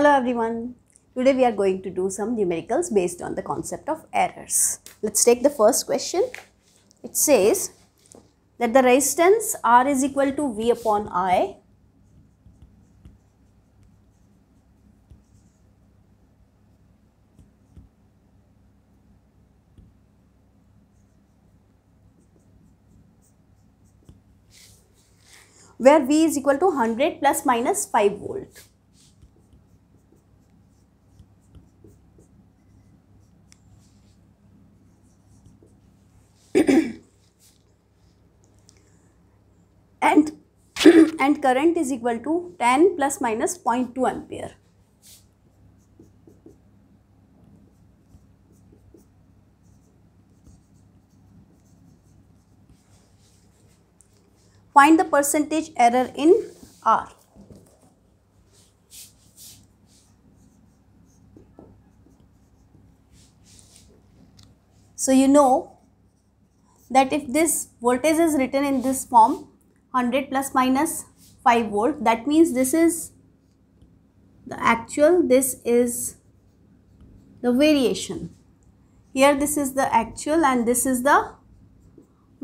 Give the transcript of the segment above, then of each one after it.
Hello everyone. Today we are going to do some numericals based on the concept of errors. Let's take the first question. It says that the resistance R is equal to V upon I where V is equal to 100 plus minus 5 volt. and current is equal to 10 plus minus 0.2 ampere. Find the percentage error in R. So you know that if this voltage is written in this form 100 plus minus 5 volt that means this is the actual this is the variation here this is the actual and this is the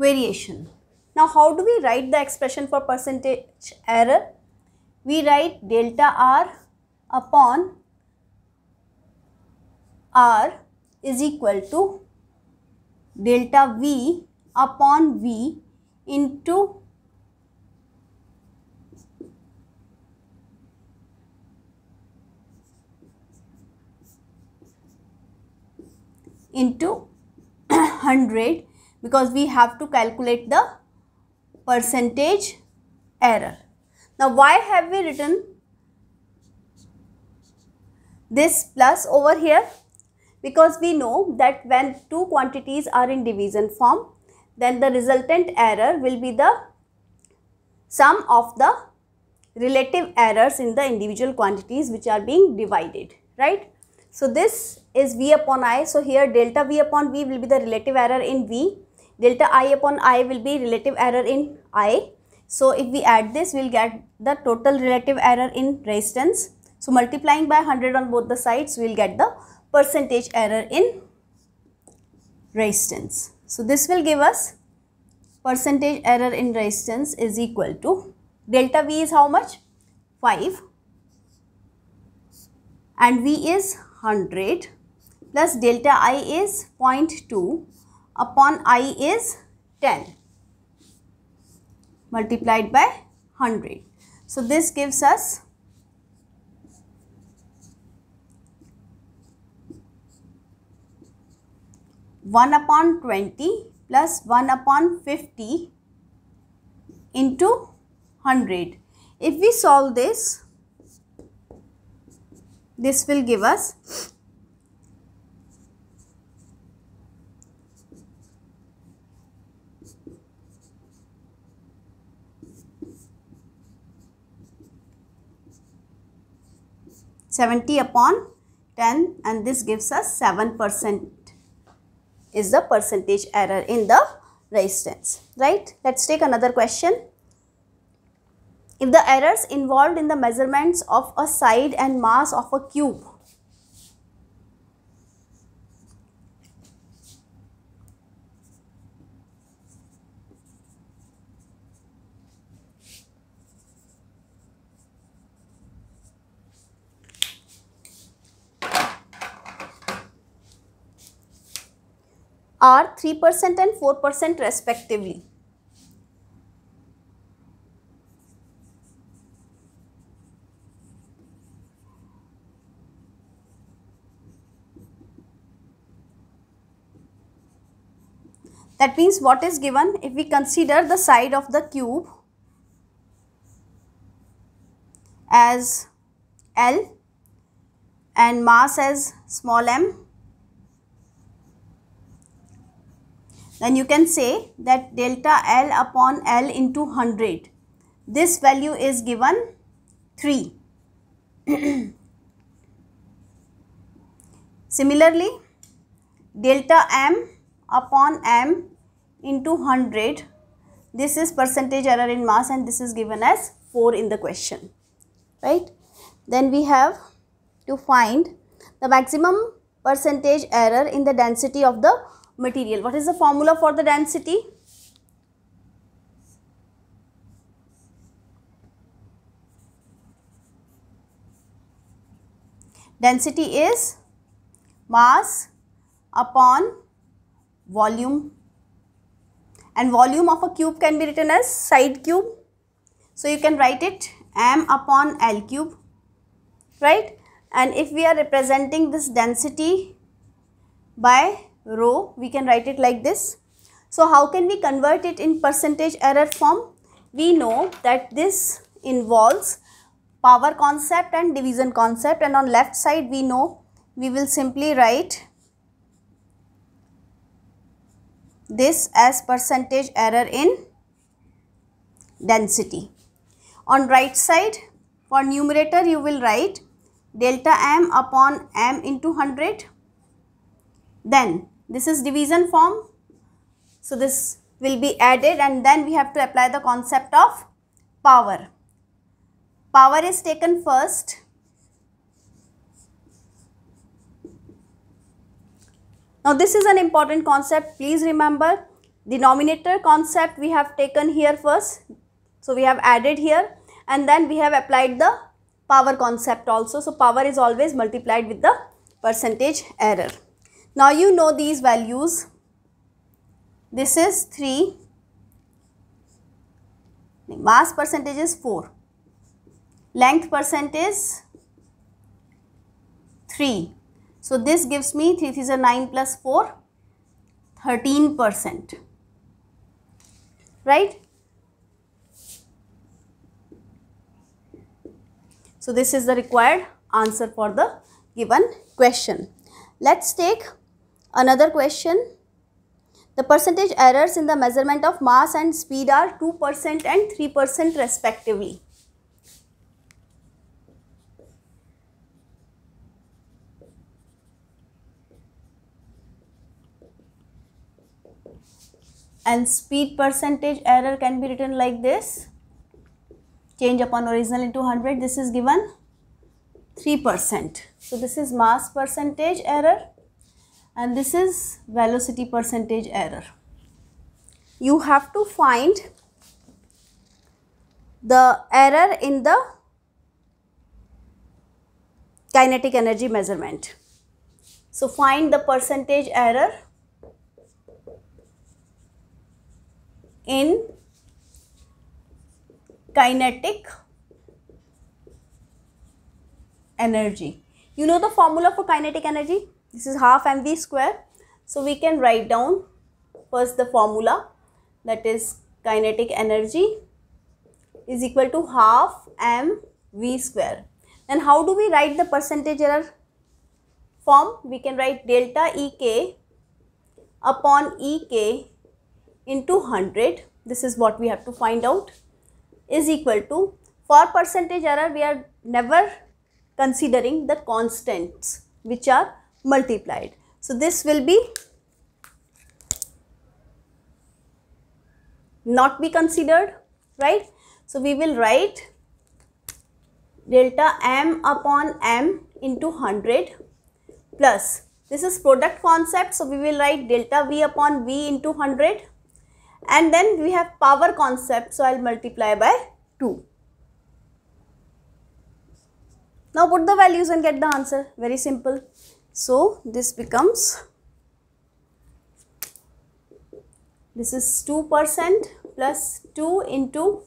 variation now how do we write the expression for percentage error we write delta r upon r is equal to delta v upon v into into 100 because we have to calculate the percentage error. Now why have we written this plus over here? Because we know that when two quantities are in division form then the resultant error will be the sum of the relative errors in the individual quantities which are being divided right so this is V upon I. So here delta V upon V will be the relative error in V. Delta I upon I will be relative error in I. So if we add this, we'll get the total relative error in resistance. So multiplying by 100 on both the sides, we'll get the percentage error in resistance. So this will give us percentage error in resistance is equal to delta V is how much? 5 and V is 100 plus delta i is 0.2 upon i is 10 multiplied by 100. So, this gives us one upon 20 plus 1 upon 50 into 100. If we solve this, this will give us Seventy upon ten, and this gives us seven percent is the percentage error in the resistance. Right? Let's take another question if the errors involved in the measurements of a side and mass of a cube are 3% and 4% respectively. That means what is given if we consider the side of the cube as L and mass as small m. Then you can say that delta L upon L into 100. This value is given 3. Similarly, delta M upon m into 100 this is percentage error in mass and this is given as 4 in the question right then we have to find the maximum percentage error in the density of the material what is the formula for the density density is mass upon volume and volume of a cube can be written as side cube. So you can write it m upon L cube, right? And if we are representing this density by rho, we can write it like this. So how can we convert it in percentage error form? We know that this involves power concept and division concept and on left side we know we will simply write this as percentage error in density. On right side for numerator you will write delta m upon m into 100 then this is division form so this will be added and then we have to apply the concept of power. Power is taken first Now this is an important concept. Please remember denominator concept we have taken here first. So we have added here and then we have applied the power concept also. So power is always multiplied with the percentage error. Now you know these values. This is 3. Mass percentage is 4. Length percent is 3. So this gives me 3 is a 9 plus 4, 13 percent. Right? So this is the required answer for the given question. Let's take another question. The percentage errors in the measurement of mass and speed are 2% and 3% respectively. and speed percentage error can be written like this change upon original into 100 this is given 3% so this is mass percentage error and this is velocity percentage error you have to find the error in the kinetic energy measurement so find the percentage error in kinetic energy. You know the formula for kinetic energy? This is half mv square. So we can write down first the formula that is kinetic energy is equal to half mv square. Then how do we write the percentage error form? We can write delta Ek upon Ek into 100 this is what we have to find out is equal to for percentage error we are never considering the constants which are multiplied. So, this will be not be considered right. So, we will write delta m upon m into 100 plus this is product concept. So, we will write delta v upon v into 100 and then we have power concept so I'll multiply by 2. Now put the values and get the answer very simple. So this becomes this is 2 percent plus 2 into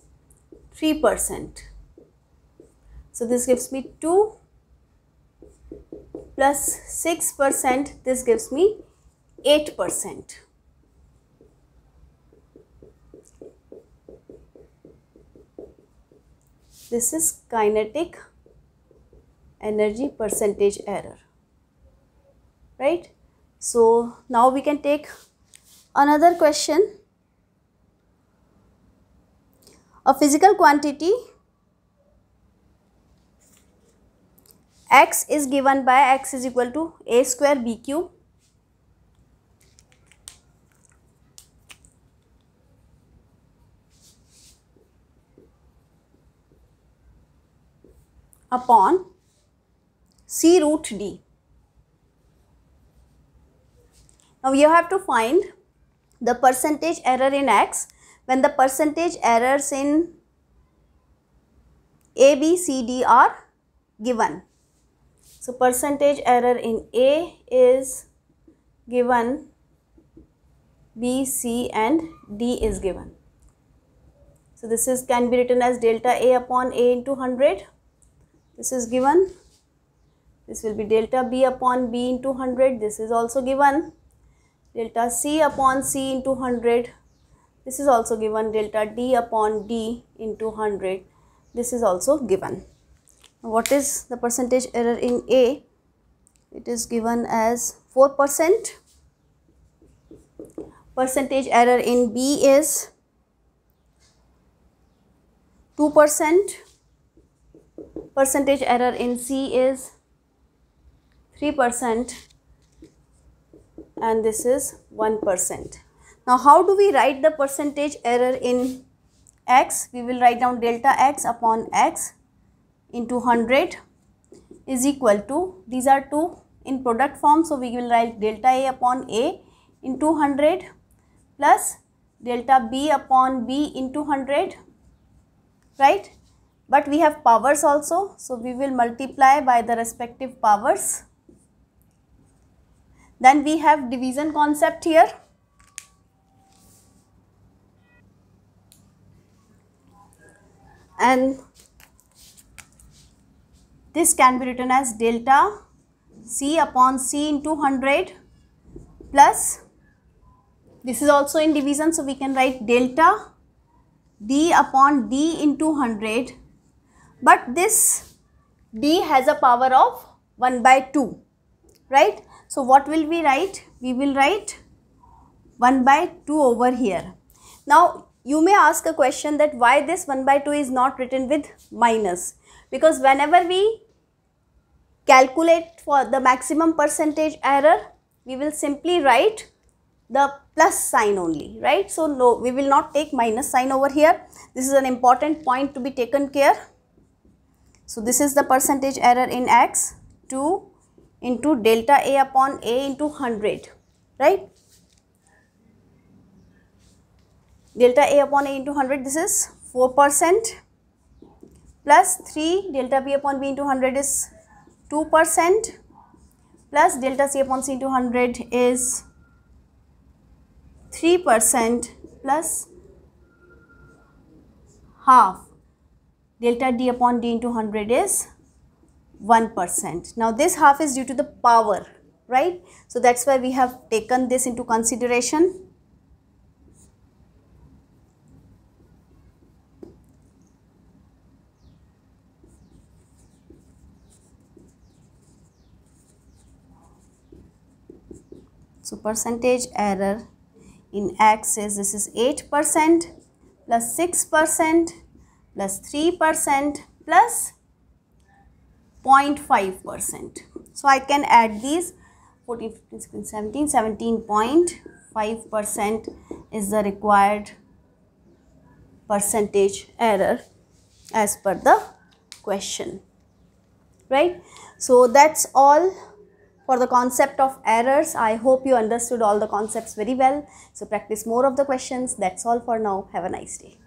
3 percent. So this gives me 2 plus 6 percent this gives me 8 percent. this is kinetic energy percentage error right so now we can take another question a physical quantity x is given by x is equal to a square b cube upon C root D. Now you have to find the percentage error in X when the percentage errors in A, B, C, D are given. So percentage error in A is given, B, C and D is given. So this is can be written as delta A upon A into 100 this is given this will be delta b upon b into 100 this is also given delta c upon c into 100 this is also given delta d upon d into 100 this is also given what is the percentage error in a it is given as 4 percent percentage error in b is 2 percent percentage error in C is 3% and this is 1%. Now how do we write the percentage error in x? We will write down delta x upon x into 100 is equal to these are two in product form. So we will write delta a upon a into 100 plus delta b upon b into 100 right but we have powers also so we will multiply by the respective powers then we have division concept here and this can be written as delta c upon c into 100 plus this is also in division so we can write delta d upon d into 100 but this d has a power of 1 by 2 right so what will we write we will write 1 by 2 over here now you may ask a question that why this 1 by 2 is not written with minus because whenever we calculate for the maximum percentage error we will simply write the plus sign only right so no we will not take minus sign over here this is an important point to be taken care so this is the percentage error in x 2 into delta a upon a into 100 right. Delta a upon a into 100 this is 4 percent plus 3 delta b upon b into 100 is 2 percent plus delta c upon c into 100 is 3 percent plus half delta D upon D into 100 is 1%. Now this half is due to the power, right? So that's why we have taken this into consideration. So percentage error in x is this is 8% plus 6% plus 3% plus 0.5%. So I can add these 14, 15, 16, 17, 17.5% is the required percentage error as per the question. Right. So that's all for the concept of errors. I hope you understood all the concepts very well. So practice more of the questions. That's all for now. Have a nice day.